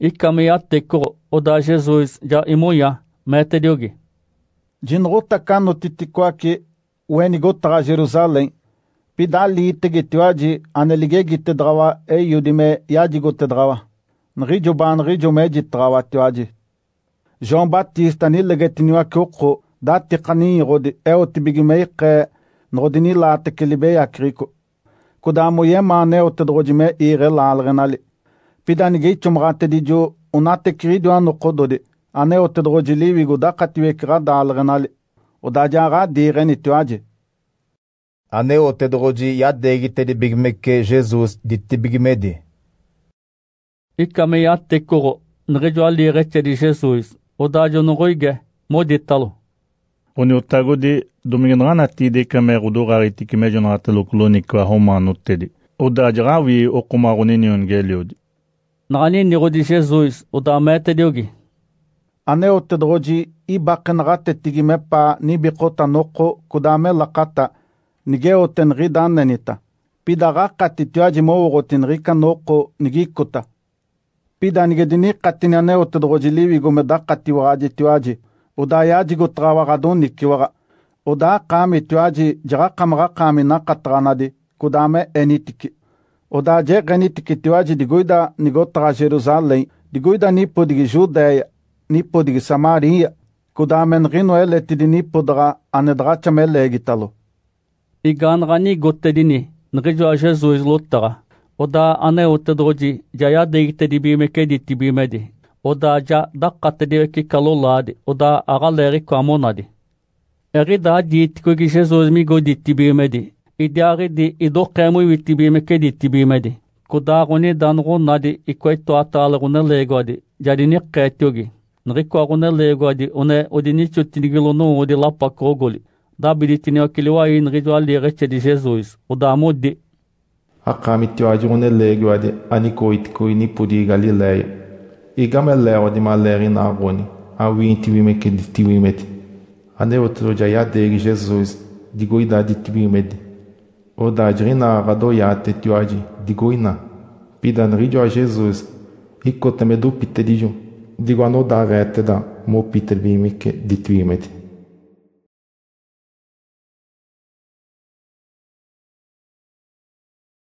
e caminhate o da Jesus ja imuya mete diogi. Dinrota kano titikoake uenigota Jerusalém. Pidali tegetiwaji aneligegi tedrawa e yudime yadigo tedrawa. Nrijo ban rijo meji trawa tiwaji. João Batista nilegetiniwa kyoko dati kani rodi eo tibigimeike nrodini late kilibe yakriko. Kudamo yema neo tedrodime ire alrenali. 피다니게 좀가테디 조 우나테 크리도안 노코도데 아네 오테드로질리 위고다 카티웨크라 달그날 오다자가 디레니 투아지 아네 오테드로지 야데기테디 빅메케 제수스 디티 빅메디 ikame yatte kogo ngejo ali retedi jesus odajo ngoige moditalo oni otago de domingrana ti de kame rodo gariti kime jonatelo koloniko romano tedi odajra wi okomarone ni ongeliodi naxaniinigo de jesus u taamayatedyogi ane o tedgoji i baqinaxa tettigimepa ni biqota noqo kudame laqata nige o tenxi daanenita pidaxa qatityoaji mowoxo tinxika noqo nigi kuta pida nigedini qatini ane o tedgoji liwigume da qatiwaxajityoaji uda yajigu taxa waxadu nikkiwaxa uda qaami tyoaji jaxa qamaxa qaamina qataxanadi kudame enitiki O da je ganit ki tuaji di guida ni gotta ga Jerusalem, di guida ni po di Judea, ni po di Samaria, ku da men rinu ele ti di ni po da ane da cha mele gitalo. I gan ga ni gotta di ni, ni gi jua je zuiz lotta ga. O da ane otta doji, ja ya de gitta di bime ke di ti bime di. O da ja da katta di veki kalola di, o da aga leri kwa mona di. Eri da di itko gi je zuiz mi go di ti bime di. idiagidi ido qemuy wittibime kedi ittibimedi kudaguni dangunadi ikoyto atalaguna legodi jadini qetyogi nrikoguna legodi une odini chuttinigilunu odi lapakogoli dabiditini okiliwai de jesus O da udamudi akamitioajigune legodi anikoitikoini pudi galileia A maleginagoni awintiwime kedi a aneotrojayadegi jesus de digoidadi tibimedi Odadrina radoyate tioadi digoina. Pidan rio a Jesus. Ricotemedu pitedidium. Digo anodarete da mopiterbimike ditvimet.